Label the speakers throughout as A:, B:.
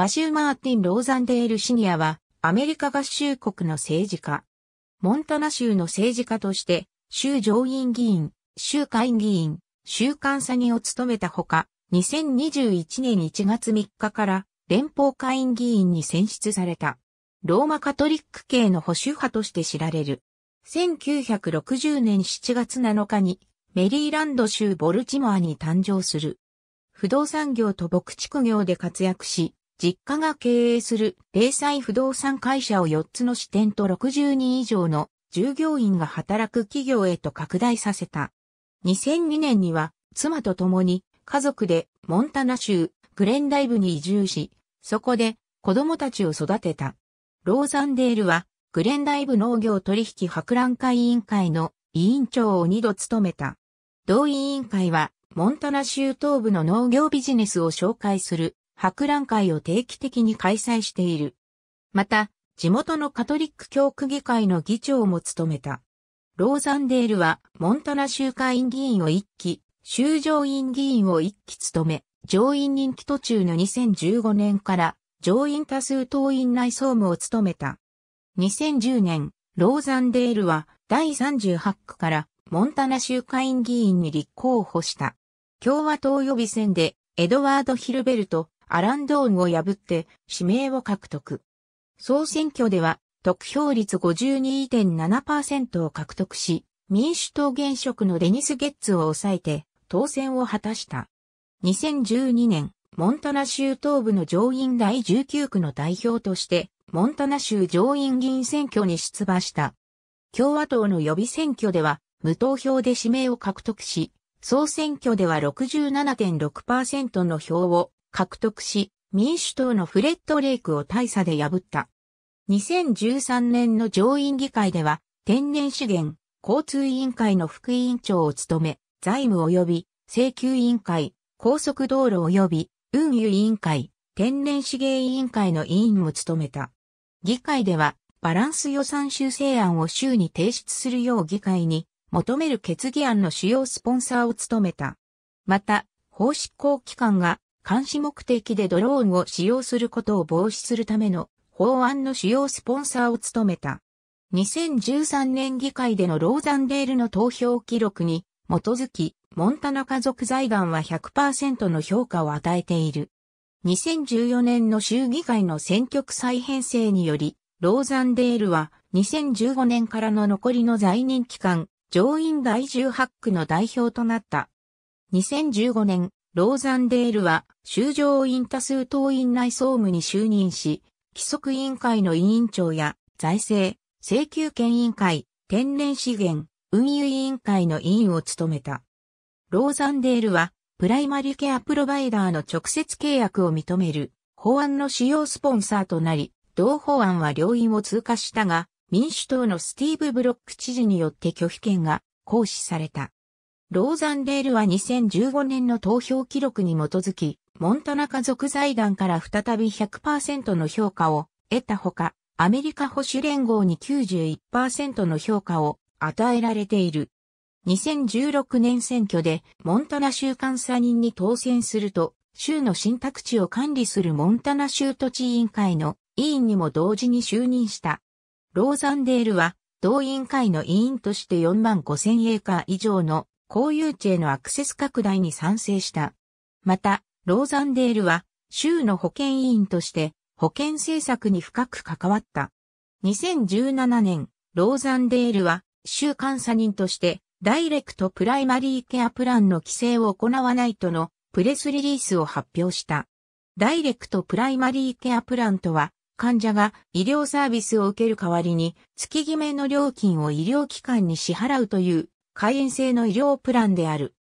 A: マシュー・マーティン・ローザンデール・シニアは、アメリカ合衆国の政治家。モンタナ州の政治家として、州上院議員、州下院議員、州監査欺を務めたほか、2021年1月3日から連邦下院議員に選出された。ローマカトリック系の保守派として知られる。1960年7月7日にメリーランド州ボルチモアに誕生する。不動産業と牧畜業で活躍し、実家が経営する零細不動産会社を4つの支店と60人以上の従業員が働く企業へと拡大させた。2002年には妻と共に家族でモンタナ州グレンダイブに移住し、そこで子供たちを育てた。ローザンデールはグレンダイブ農業取引博覧会委員会の委員長を2度務めた。同委員会はモンタナ州東部の農業ビジネスを紹介する博覧会を定期的に開催している。また、地元のカトリック教区議会の議長も務めた。ローザンデールは、モンタナ州会員議員を一期、州上院議員を一期務め、上院任期途中の2015年から、上院多数党院内総務を務めた。2010年、ローザンデールは、第38区から、モンタナ州会員議員に立候補した。共和党予備選で、エドワード・ヒルベルト、アランドーンを破って指名を獲得。総選挙では得票率52.7%を獲得し、民主党現職のデニス・ゲッツを抑えて当選を果たした。2012年、モンタナ州東部の上院第19区の代表として、モンタナ州上院議員選挙に出馬した。共和党の予備選挙では、無投票で指名を獲得し、総選挙では67.6%の票を獲得し、民主党のフレッド・レイクを大差で破った。2013年の上院議会では、天然資源、交通委員会の副委員長を務め、財務及び請求委員会、高速道路及び運輸委員会、天然資源委員会の委員も務めた。議会では、バランス予算修正案を州に提出するよう議会に求める決議案の主要スポンサーを務めた。また、法執行機関が監視目的でドローンを使用することを防止するための法案の主要スポンサーを務めた。2013年議会でのローザンデールの投票記録に基づき、モンタナ家族財団は100%の評価を与えている。2014年の衆議会の選挙区再編成により、ローザンデールは2015年からの残りの在任期間、上院第18区の代表となった。2015年、ローザンデールは、修正院多数党院内総務に就任し、規則委員会の委員長や、財政、請求権委員会、天然資源、運輸委員会の委員を務めた。ローザンデールは、プライマリケアプロバイダーの直接契約を認める法案の主要スポンサーとなり、同法案は両院を通過したが、民主党のスティーブ・ブロック知事によって拒否権が行使された。ローザンデールは2015年の投票記録に基づき、モンタナ家族財団から再び100%の評価を得たほか、アメリカ保守連合に91%の評価を与えられている。2016年選挙でモンタナ州監査人に当選すると、州の新宅地を管理するモンタナ州土地委員会の委員にも同時に就任した。ローザンデールは同委員会の委員として4万5000エーカー以上の公有地へのアクセス拡大に賛成した。また、ローザンデールは、州の保健委員として、保健政策に深く関わった。2017年、ローザンデールは、州監査人として、ダイレクトプライマリーケアプランの規制を行わないとのプレスリリースを発表した。ダイレクトプライマリーケアプランとは、患者が医療サービスを受ける代わりに、月決めの料金を医療機関に支払うという会員制の医療プランである。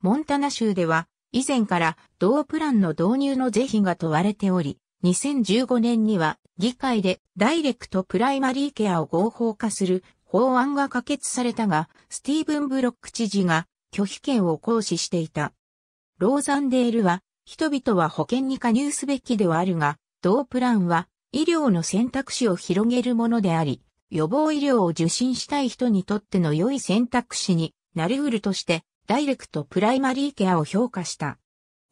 A: モンタナ州では、以前から同プランの導入の是非が問われており、2015年には議会でダイレクトプライマリーケアを合法化する法案が可決されたが、スティーブン・ブロック知事が拒否権を行使していた。ローザンデールは、人々は保険に加入すべきではあるが、同プランは医療の選択肢を広げるものであり、予防医療を受診したい人にとっての良い選択肢になり得るとして、ダイレクトプライマリーケアを評価した。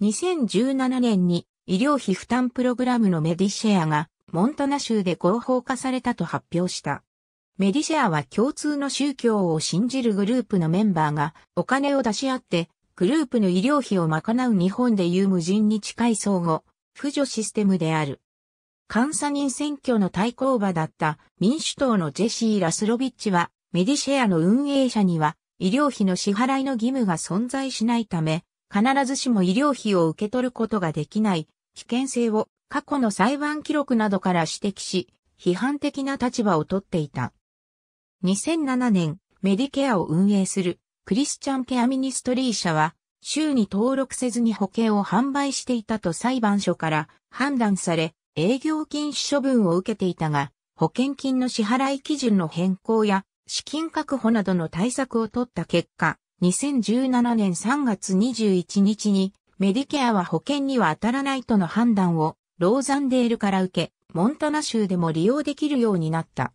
A: 2017年に医療費負担プログラムのメディシェアがモンタナ州で合法化されたと発表した。メディシェアは共通の宗教を信じるグループのメンバーがお金を出し合ってグループの医療費を賄う日本でいう無人に近い相互、扶助システムである。監査人選挙の対抗馬だった民主党のジェシー・ラスロビッチは、メディシェアの運営者には、医療費の支払いの義務が存在しないため、必ずしも医療費を受け取ることができない危険性を過去の裁判記録などから指摘し、批判的な立場をとっていた。2007年、メディケアを運営するクリスチャンケアミニストリー社は、州に登録せずに保険を販売していたと裁判所から判断され、営業禁止処分を受けていたが、保険金の支払い基準の変更や資金確保などの対策を取った結果、2017年3月21日にメディケアは保険には当たらないとの判断をローザンデールから受け、モンタナ州でも利用できるようになった。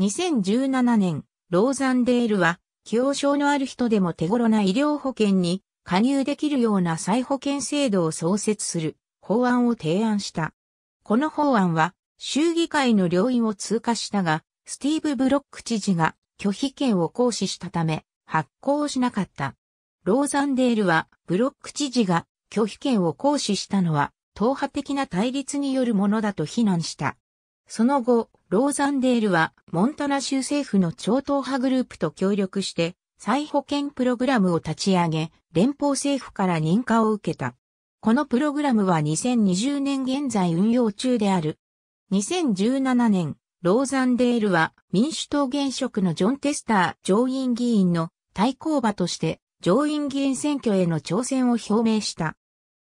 A: 2017年、ローザンデールは、既往症のある人でも手頃な医療保険に加入できるような再保険制度を創設する法案を提案した。この法案は衆議会の両院を通過したが、スティーブ・ブロック知事が拒否権を行使したため発行しなかった。ローザンデールはブロック知事が拒否権を行使したのは党派的な対立によるものだと非難した。その後、ローザンデールはモンタナ州政府の超党派グループと協力して再保険プログラムを立ち上げ、連邦政府から認可を受けた。このプログラムは2020年現在運用中である。2017年、ローザンデールは民主党現職のジョン・テスター上院議員の対抗馬として上院議員選挙への挑戦を表明した。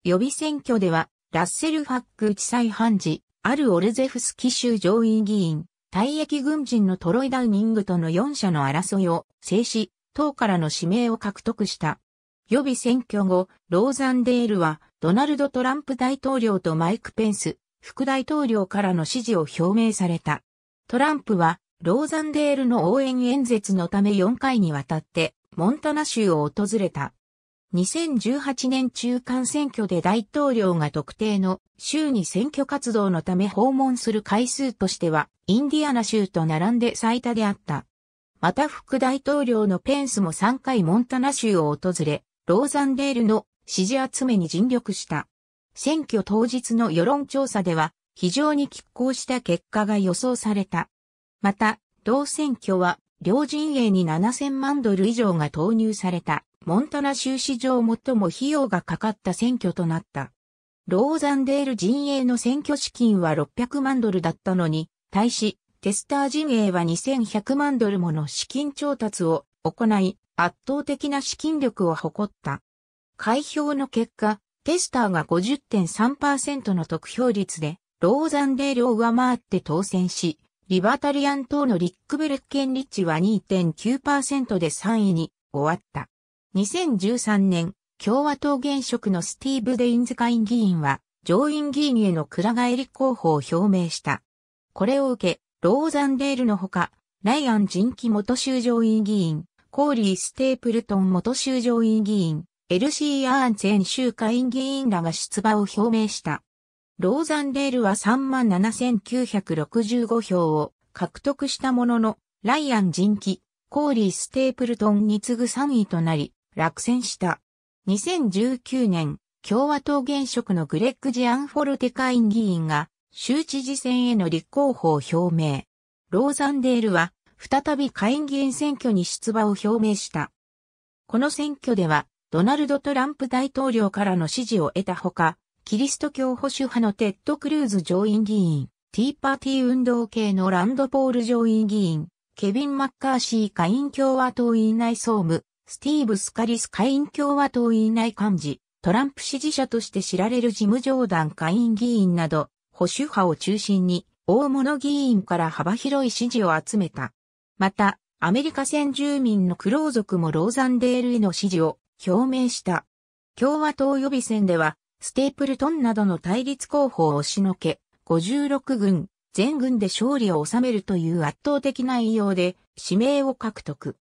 A: 予備選挙ではラッセル・ファック地裁判事、あるオルゼフスキ州上院議員、退役軍人のトロイ・ダウニングとの4者の争いを制し、党からの指名を獲得した。予備選挙後、ローザンデールはドナルド・トランプ大統領とマイク・ペンス、副大統領からの支持を表明された。トランプは、ローザンデールの応援演説のため4回にわたって、モンタナ州を訪れた。2018年中間選挙で大統領が特定の州に選挙活動のため訪問する回数としては、インディアナ州と並んで最多であった。また副大統領のペンスも3回モンタナ州を訪れ、ローザンデールの支持集めに尽力した。選挙当日の世論調査では、非常に拮抗した結果が予想された。また、同選挙は、両陣営に7000万ドル以上が投入された、モンタナ州史上最も費用がかかった選挙となった。ローザンデール陣営の選挙資金は600万ドルだったのに、対し、テスター陣営は2100万ドルもの資金調達を行い、圧倒的な資金力を誇った。開票の結果、テスターが50.3%の得票率で、ローザンデールを上回って当選し、リバタリアン党のリックベルッケンリッチは2.9%で3位に終わった。2013年、共和党現職のスティーブ・デインズ会議員は、上院議員への倉返り候補を表明した。これを受け、ローザンデールのほか、ライアン・ジンキ元州上院議員、コーリー・ステープルトン元州上院議員、l ルシー・アーン前州下院議員らが出馬を表明した。ローザンデールは37,965票を獲得したものの、ライアン人気、コーリー・ステープルトンに次ぐ3位となり、落選した。2019年、共和党現職のグレッグ・ジアンフォルテ下院議員が、州知事選への立候補を表明。ローザンデールは、再び下院議員選挙に出馬を表明した。この選挙では、ドナルド・トランプ大統領からの支持を得たほか、キリスト教保守派のテッド・クルーズ上院議員、ティーパーティー運動系のランドポール上院議員、ケビン・マッカーシー下院共和党院内総務、スティーブ・スカリス下院共和党院内幹事、トランプ支持者として知られるジム・ジョーダン下院議員など、保守派を中心に、大物議員から幅広い支持を集めた。また、アメリカ先住民のクロー族もローザンデールへの支持を表明した。共和党予備選では、ステープルトンなどの対立候補を押しのけ、56軍、全軍で勝利を収めるという圧倒的な異様で、指名を獲得。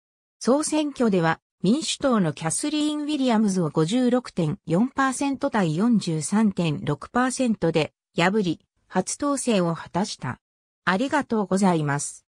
A: 総選挙では、民主党のキャスリーン・ウィリアムズを56.4%対43.6%で破り、初当選を果たした。ありがとうございます。